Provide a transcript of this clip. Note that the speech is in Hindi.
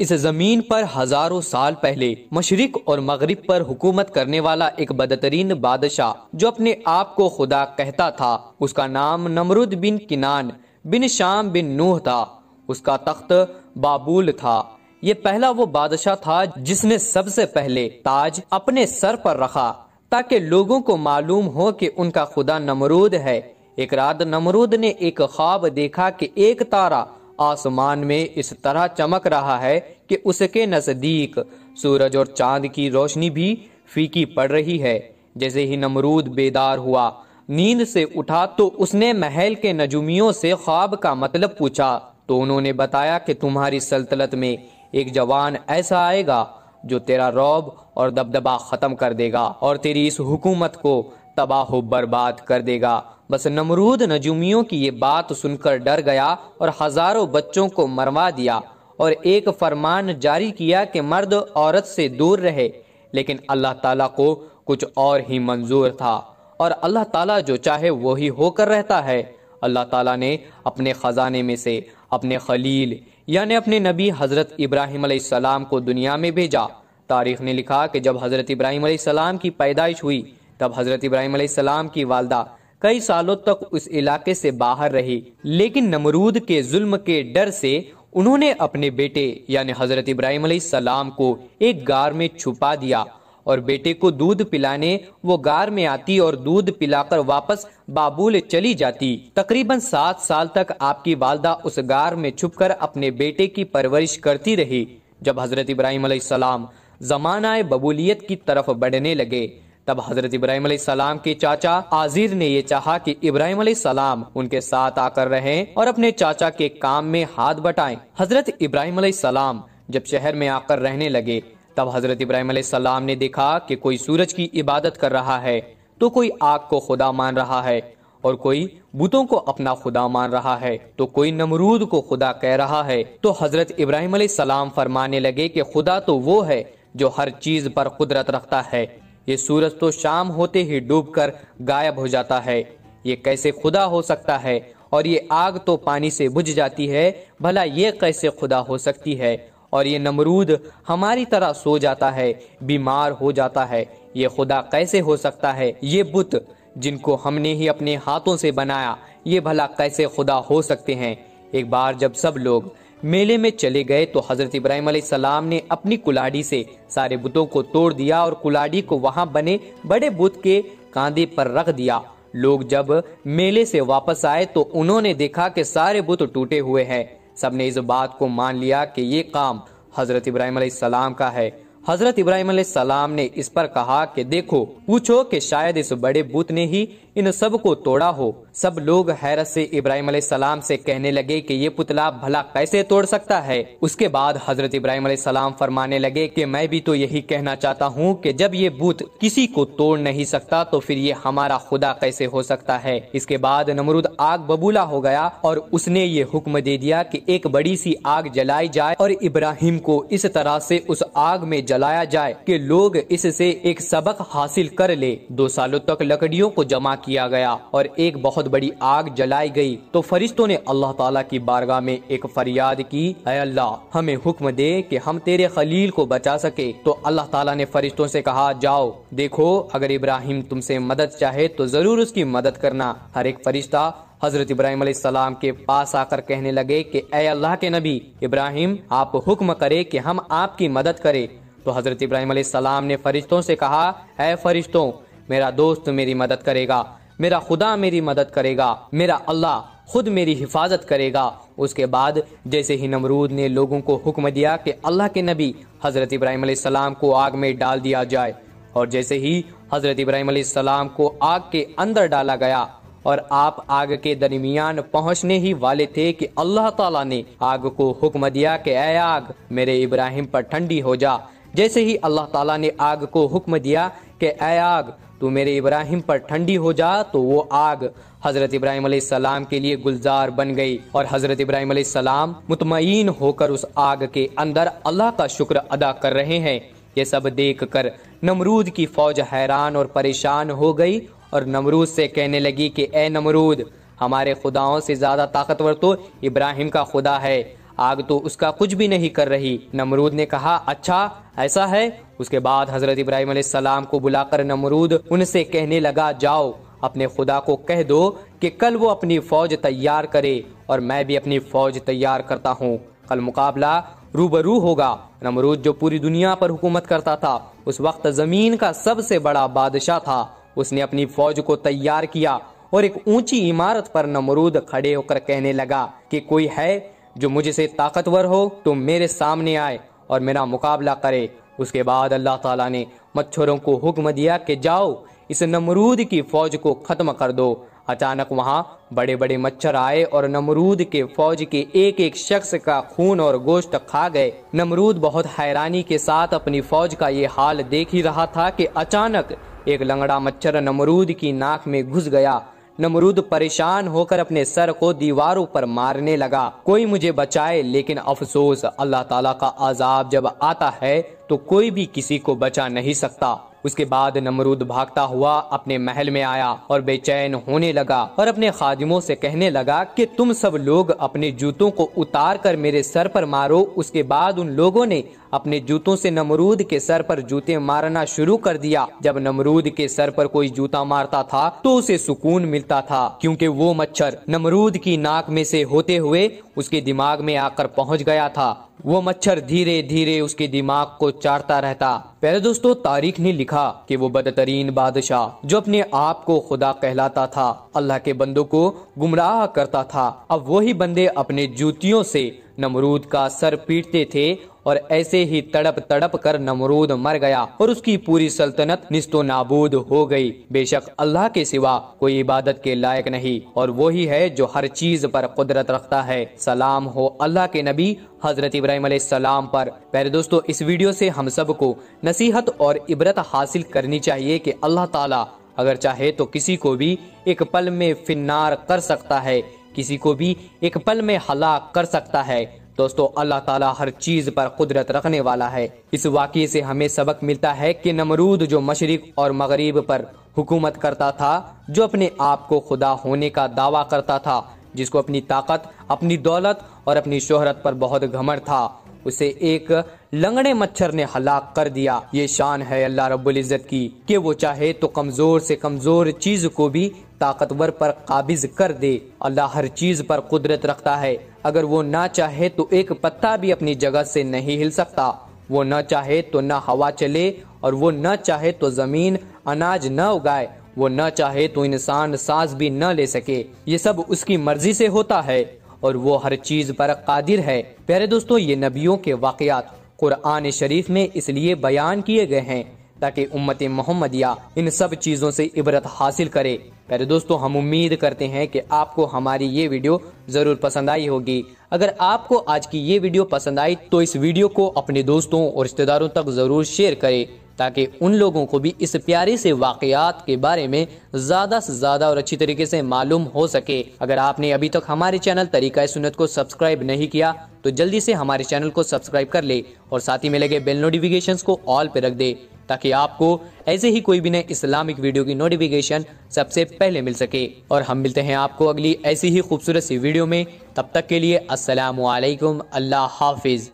इस जमीन पर हजारों साल पहले मशरक और मगरब पर हुकूमत करने वाला एक बदतरीन बादशाह जो अपने आप को खुदा कहता था उसका नाम नमरुद बिन किनान बिन शाम बिन नूह था उसका तख्त बाबुल था ये पहला वो बादशाह था जिसने सबसे पहले ताज अपने सर पर रखा ताकि लोगों को मालूम हो कि उनका खुदा नमरूद है एक रात नमरूद ने एक ख्वाब देखा कि एक तारा आसमान में इस तरह चमक रहा है कि उसके नजदीक सूरज और चांद की रोशनी भी फीकी पड़ रही है जैसे ही नमरूद बेदार हुआ नींद से उठा तो उसने महल के नजूमियों से ख्वाब का मतलब पूछा तो उन्होंने बताया कि तुम्हारी सल्तनत में एक जवान ऐसा आएगा जो तेरा रौब और दबदबा ख़त्म कर देगा और तेरी इस हुकूमत को तबाह बर्बाद कर देगा बस नमरूद नजूमियों की ये बात सुनकर डर गया और हजारों बच्चों को मरवा दिया और एक फरमान जारी किया कि मर्द औरत से दूर रहे लेकिन अल्लाह ताला को कुछ और ही मंजूर था और अल्लाह ताला जो चाहे वो ही होकर रहता है अल्लाह ताला ने अपने ख़जाने में से अपने खलील यानी अपने नबी हज़रत इब्राहिम सलाम को दुनिया में भेजा तारीख ने लिखा कि जब हज़रत इब्राहिम सलाम की पैदाइश हुई तब हज़रत इब्राहिम सलाम की वालदा कई सालों तक उस इलाके से बाहर रही लेकिन नमरूद के जुल्म के डर से उन्होंने अपने बेटे यानी हजरत इब्राहिम सलाम को एक गार में छुपा दिया और बेटे को दूध पिलाने वो गार में आती और दूध पिलाकर वापस बाबुल चली जाती तकरीबन सात साल तक आपकी वालदा उस गार में छुपकर अपने बेटे की परवरिश करती रही जब हजरत इब्राहिम सलाम जमाना बबूलियत की तरफ बढ़ने लगे तब हजरत इब्राहिम सलाम के चाचा आजीर ने ये चाहा कि इब्राहिम सलाम उनके साथ आकर रहें और अपने चाचा के काम में हाथ बटाएं। हजरत इब्राहिम सलाम जब शहर में आकर रहने लगे तब हजरत इब्राहिम सलाम ने देखा कि कोई सूरज की इबादत कर रहा है तो कोई आग को खुदा मान रहा है और कोई बुतों को अपना खुदा मान रहा है तो कोई नमरूद को खुदा कह रहा है तो हजरत इब्राहिम सलाम फरमाने लगे कि खुदा तो वो है जो हर चीज पर कुदरत रखता है ये सूरज तो शाम होते ही डूबकर गायब हो जाता है ये कैसे खुदा हो सकता है और ये आग तो पानी से बुझ जाती है भला ये कैसे खुदा हो सकती है और ये नमरूद हमारी तरह सो जाता है बीमार हो जाता है ये खुदा कैसे हो सकता है ये बुत जिनको हमने ही अपने हाथों से बनाया ये भला कैसे खुदा हो सकते हैं एक बार जब सब लोग मेले में चले गए तो हजरत इब्राहिम सलाम ने अपनी कुलाड़ी से सारे बुतों को तोड़ दिया और कुलाड़ी को वहां बने बड़े बुत के कांधे पर रख दिया लोग जब मेले से वापस आए तो उन्होंने देखा कि सारे बुत टूटे हुए हैं सबने इस बात को मान लिया कि ये काम हजरत इब्राहिम सलाम का है हजरत इब्राहिम सलाम ने इस पर कहा कि देखो पूछो कि शायद इस बड़े बुत ने ही इन सब को तोड़ा हो सब लोग हैरत से इब्राहिम सलाम से कहने लगे कि ये पुतला भला कैसे तोड़ सकता है उसके बाद हजरत इब्राहिम सलाम फरमाने लगे कि मैं भी तो यही कहना चाहता हूँ कि जब ये बुत किसी को तोड़ नहीं सकता तो फिर ये हमारा खुदा कैसे हो सकता है इसके बाद नमरूद आग बबूला हो गया और उसने ये हुक्म दे दिया की एक बड़ी सी आग जलाई जाए और इब्राहिम को इस तरह से उस आग में जलाया जाए की लोग इससे एक सबक हासिल कर ले दो सालों तक लकड़ियों को जमा किया गया और एक बहुत बड़ी आग जलाई गई तो फरिश्तों ने अल्लाह ताला की बारगाह में एक फरियाद की अल्लाह हमें हुक्म दे कि हम तेरे खलील को बचा सके तो अल्लाह ताला ने फरिश्तों से कहा जाओ देखो अगर इब्राहिम तुमसे मदद चाहे तो जरूर उसकी मदद करना हर एक फरिश्ता हजरत इब्राहिम सलाम के पास आकर कहने लगे कि अल्लाह के नबी इब्राहिम आप हुक्म करे कि हम आपकी मदद करें तो हजरत इब्राहिम सलाम ने फरिश्तों से कहा ए फरिश्तों मेरा दोस्त मेरी मदद करेगा मेरा खुदा मेरी मदद करेगा मेरा अल्लाह खुद मेरी हिफाजत करेगा उसके बाद जैसे ही नमरूद ने लोगों को हुक्म दिया कि अल्लाह के नबी हज़रत इब्राहिम को आग में डाल दिया जाए और जैसे ही हज़रत इब्राहिम सलाम को आग के अंदर डाला गया और आप आग के दरमियान पहुंचने ही वाले थे कि अल्लाह ताला ने आग को हुक्म दिया कि ए आग मेरे इब्राहिम पर ठंडी हो जा जैसे ही अल्लाह ताला ने आग को हुक्म दिया कि ए आग तू मेरे इब्राहिम पर ठंडी हो जा तो वो आग हज़रत इब्राहिम सलाम के लिए गुलजार बन गई और हज़रत इब्राहिम सलाम मुतमईन होकर उस आग के अंदर अल्लाह का शुक्र अदा कर रहे हैं ये सब देख कर नमरूद की फौज हैरान और परेशान हो गई और नमरूद से कहने लगी कि ए नमरूद हमारे खुदाओं से ज़्यादा ताकतवर तो इब्राहिम का खुदा है आग तो उसका कुछ भी नहीं कर रही नमरूद ने कहा अच्छा ऐसा है उसके बाद हजरत इब्राहिम सलाम को बुलाकर नमरूद उनसे कहने लगा जाओ अपने खुदा को कह दो कि कल वो अपनी फौज तैयार करे और मैं भी अपनी फौज तैयार करता हूँ कल मुकाबला रूबरू होगा नमरूद जो पूरी दुनिया पर हुकूमत करता था उस वक्त जमीन का सबसे बड़ा बादशाह था उसने अपनी फौज को तैयार किया और एक ऊंची इमारत पर नमरूद खड़े होकर कहने लगा कि कोई है जो मुझसे ताकतवर हो तो मेरे सामने आए और मेरा मुकाबला करे उसके बाद अल्लाह ताला ने मच्छरों को हुक्म दिया कि जाओ इस नमरूद की फौज को ख़त्म कर दो अचानक वहाँ बड़े बड़े मच्छर आए और नमरूद के फौज के एक एक शख्स का खून और गोश्त खा गए नमरूद बहुत हैरानी के साथ अपनी फौज का ये हाल देख ही रहा था कि अचानक एक लंगड़ा मच्छर नमरूद की नाक में घुस गया नमरूद परेशान होकर अपने सर को दीवारों पर मारने लगा कोई मुझे बचाए लेकिन अफसोस अल्लाह ताला का आजाब जब आता है तो कोई भी किसी को बचा नहीं सकता उसके बाद नमरूद भागता हुआ अपने महल में आया और बेचैन होने लगा और अपने खादिमों से कहने लगा कि तुम सब लोग अपने जूतों को उतार कर मेरे सर पर मारो उसके बाद उन लोगों ने अपने जूतों से नमरूद के सर पर जूते मारना शुरू कर दिया जब नमरूद के सर पर कोई जूता मारता था तो उसे सुकून मिलता था क्योंकि वो मच्छर नमरूद की नाक में से होते हुए उसके दिमाग में आकर पहुंच गया था वो मच्छर धीरे धीरे उसके दिमाग को चाटता रहता पहले दोस्तों तारीख ने लिखा कि वो बदतरीन बादशाह जो अपने आप को खुदा कहलाता था अल्लाह के बंदों को गुमराह करता था अब वही बंदे अपने जूतियों से नमरूद का सर पीटते थे और ऐसे ही तड़प तड़प कर नमरूद मर गया और उसकी पूरी सल्तनत निस्तो नाबूद हो गई बेशक अल्लाह के सिवा कोई इबादत के लायक नहीं और वो ही है जो हर चीज पर कुदरत रखता है सलाम हो अल्लाह के नबी हजरत इब्राहिम सलाम पर प्यारे दोस्तों इस वीडियो से हम सबको नसीहत और इबरत हासिल करनी चाहिए कि अल्लाह ताला अगर चाहे तो किसी को भी एक पल में फिनार कर सकता है किसी को भी एक पल में हलाक कर सकता है दोस्तों अल्लाह ताला हर चीज़ पर कुदरत रखने वाला है इस वाक़े से हमें सबक मिलता है कि नमरूद जो मशरक़ और मगरिब पर हुकूमत करता था जो अपने आप को खुदा होने का दावा करता था जिसको अपनी ताकत अपनी दौलत और अपनी शोहरत पर बहुत घमर था उसे एक लंगड़े मच्छर ने हलाक कर दिया ये शान है अल्लाह रब्बुल इज़्ज़त की कि वो चाहे तो कमज़ोर से कमज़ोर चीज़ को भी ताकतवर पर काबिज कर दे अल्लाह हर चीज पर कुदरत रखता है अगर वो ना चाहे तो एक पत्ता भी अपनी जगह से नहीं हिल सकता वो ना चाहे तो ना हवा चले और वो ना चाहे तो जमीन अनाज न उगाए वो न चाहे तो इंसान सांस भी न ले सके ये सब उसकी मर्जी से होता है और वो हर चीज पर कादिर है प्यारे दोस्तों ये नबियों के वाकयात कुरान शरीफ में इसलिए बयान किए गए हैं ताकि उम्मत मोहम्मदिया इन सब चीजों से इबरत हासिल करे प्यारे दोस्तों हम उम्मीद करते हैं कि आपको हमारी ये वीडियो ज़रूर पसंद आई होगी अगर आपको आज की ये वीडियो पसंद आई तो इस वीडियो को अपने दोस्तों और रिश्तेदारों तक ज़रूर शेयर करें ताकि उन लोगों को भी इस प्यारे से वाकयात के बारे में ज़्यादा से ज़्यादा और अच्छी तरीके से मालूम हो सके अगर आपने अभी तक हमारे चैनल तरीका सुनत को सब्सक्राइब नहीं किया तो जल्दी से हमारे चैनल को सब्सक्राइब कर ले और साथ ही में लगे बेल नोटिफिकेशन को ऑल पे रख दे ताकि आपको ऐसे ही कोई भी नए इस्लामिक वीडियो की नोटिफिकेशन सबसे पहले मिल सके और हम मिलते हैं आपको अगली ऐसी ही खूबसूरत सी वीडियो में तब तक के लिए असलकम अल्लाह हाफिज़